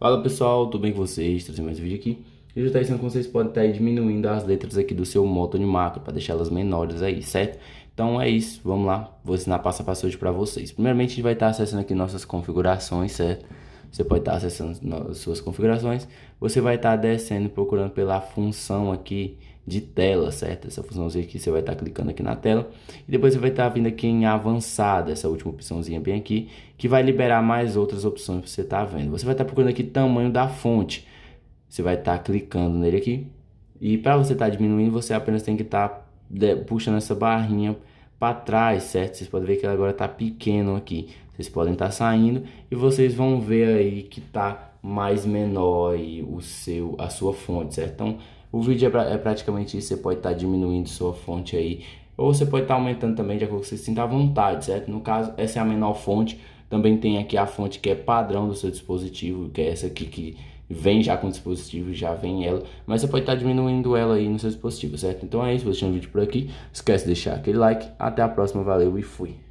Fala pessoal, tudo bem com vocês? Trazendo mais um vídeo aqui. E já estou ensinando como vocês podem estar tá diminuindo as letras aqui do seu moto de macro para deixá-las menores aí, certo? Então é isso, vamos lá, vou ensinar passo a passo hoje para vocês. Primeiramente a gente vai estar tá acessando aqui nossas configurações, certo? Você pode estar tá acessando suas configurações, você vai estar descendo procurando pela função aqui de tela, certo? Essa funçãozinha aqui, você vai estar tá clicando aqui na tela. E depois você vai estar tá vindo aqui em avançada, essa última opçãozinha bem aqui, que vai liberar mais outras opções que você está vendo. Você vai estar tá procurando aqui tamanho da fonte. Você vai estar tá clicando nele aqui. E para você estar tá diminuindo, você apenas tem que tá, estar puxando essa barrinha para trás, certo? Vocês podem ver que ela agora está pequeno aqui. Vocês podem estar saindo e vocês vão ver aí que está mais menor e o seu, a sua fonte, certo? Então, o vídeo é, é praticamente isso, você pode estar tá diminuindo sua fonte aí, ou você pode estar tá aumentando também de acordo com que você sinta à vontade, certo? No caso, essa é a menor fonte, também tem aqui a fonte que é padrão do seu dispositivo, que é essa aqui que vem já com o dispositivo, já vem ela, mas você pode estar tá diminuindo ela aí no seu dispositivo, certo? Então é isso, vou deixar o vídeo por aqui, esquece de deixar aquele like, até a próxima, valeu e fui!